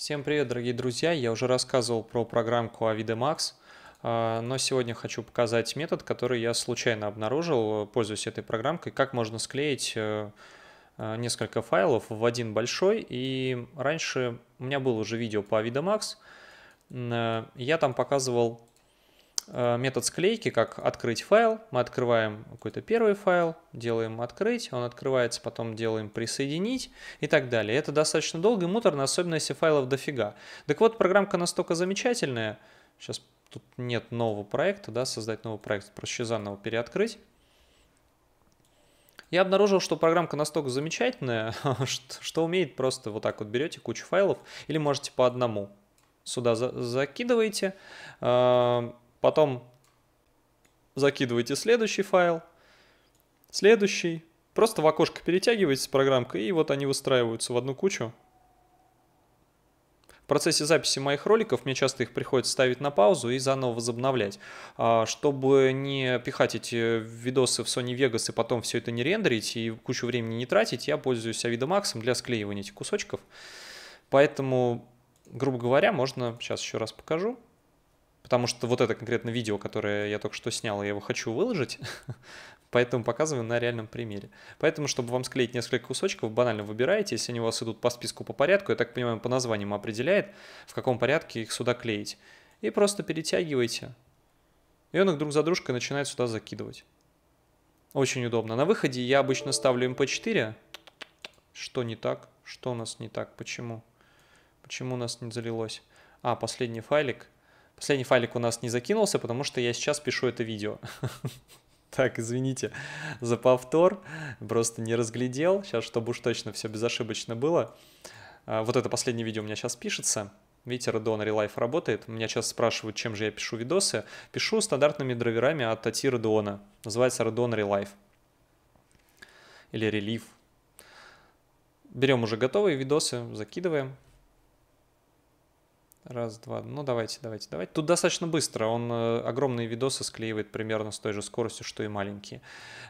Всем привет, дорогие друзья! Я уже рассказывал про программку Avidemax, а, но сегодня хочу показать метод, который я случайно обнаружил, э, пользуясь этой программкой, как можно склеить э, э, несколько файлов в один большой. И раньше у меня было уже видео по Avidemax, я там показывал Э, метод склейки, как открыть файл. Мы открываем какой-то первый файл, делаем открыть, он открывается, потом делаем присоединить и так далее. Это достаточно долго и муторно, особенно если файлов дофига. Так вот, программка настолько замечательная, сейчас тут нет нового проекта, да, создать новый проект, проще заново переоткрыть. Я обнаружил, что программка настолько замечательная, что, умеет просто вот так вот берете кучу файлов или можете по одному сюда закидываете, э, потом закидываете следующий файл, следующий, просто в окошко перетягиваете с программкой, и вот они выстраиваются в одну кучу. В процессе записи моих роликов мне часто их приходится ставить на паузу и заново возобновлять. А, чтобы не пихать эти видосы в Sony Vegas и потом все это не рендерить и кучу времени не тратить, я пользуюсь Avidomax для склеивания этих кусочков. Поэтому, грубо говоря, можно, сейчас еще раз покажу, потому что вот это конкретно видео, которое я только что снял, я его хочу выложить, поэтому показываю на реальном примере. Поэтому, чтобы вам склеить несколько кусочков, банально выбираете, если они у вас идут по списку по порядку, я так понимаю, по названиям определяет, в каком порядке их сюда клеить. И просто перетягивайте. и он их друг за дружкой начинает сюда закидывать. Очень удобно. На выходе я обычно ставлю MP4. Эм что не так? Что у нас не так? Почему? Почему у нас не залилось? А, последний файлик – Последний файлик у нас не закинулся, потому что я сейчас пишу это видео. Так, извините за повтор, просто не разглядел. Сейчас, чтобы уж точно все безошибочно было. А, вот это последнее видео у меня сейчас пишется. Видите, Radon Relife работает. Меня сейчас спрашивают, чем же я пишу видосы. Пишу стандартными драйверами от Тати Radeon. Называется Radon Relife. Или Relief. Берем уже готовые видосы, закидываем. Раз, два. Ну, давайте, давайте, давайте. Тут достаточно быстро. Он э, огромные видосы склеивает примерно с той же скоростью, что и маленькие.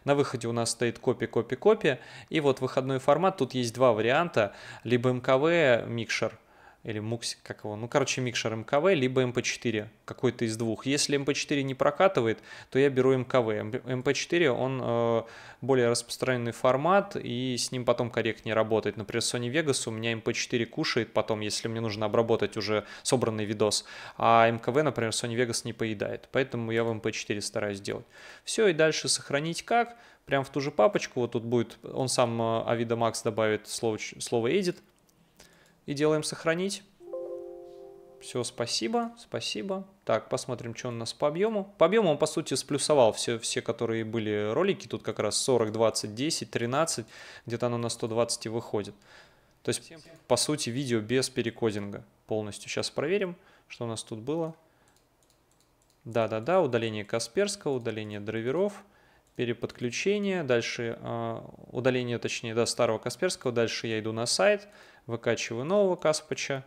На выходе у нас стоит копи, копи, копи. И вот выходной формат. Тут есть два варианта. Либо МКВ, микшер – или муксик, как его, ну, короче, микшер МКВ, либо МП4, какой-то из двух. Если МП4 не прокатывает, то я беру МКВ. МП4, он э, более распространенный формат, и с ним потом корректнее работать Например, Sony Vegas у меня МП4 кушает потом, если мне нужно обработать уже собранный видос, а МКВ, например, Sony Vegas не поедает, поэтому я в МП4 стараюсь делать. Все, и дальше сохранить как? Прям в ту же папочку, вот тут будет, он сам авида э, макс добавит слово, слово edit, и делаем сохранить. Все, спасибо, спасибо. Так, посмотрим, что у нас по объему. По объему он, по сути, сплюсовал все, все которые были ролики. Тут как раз 40, 20, 10, 13. Где-то оно на 120 и выходит. То есть, по сути, видео без перекодинга полностью. Сейчас проверим, что у нас тут было. Да-да-да, удаление Касперского, удаление драйверов – переподключение, дальше а, удаление, точнее, до да, старого Касперского, дальше я иду на сайт, выкачиваю нового Каспача,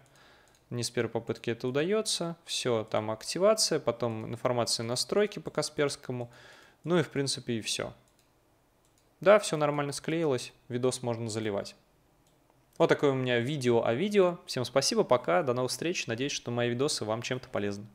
не с первой попытки это удается, все, там активация, потом информация настройки по Касперскому, ну и в принципе и все. Да, все нормально склеилось, видос можно заливать. Вот такое у меня видео о видео. Всем спасибо, пока, до новых встреч. Надеюсь, что мои видосы вам чем-то полезны.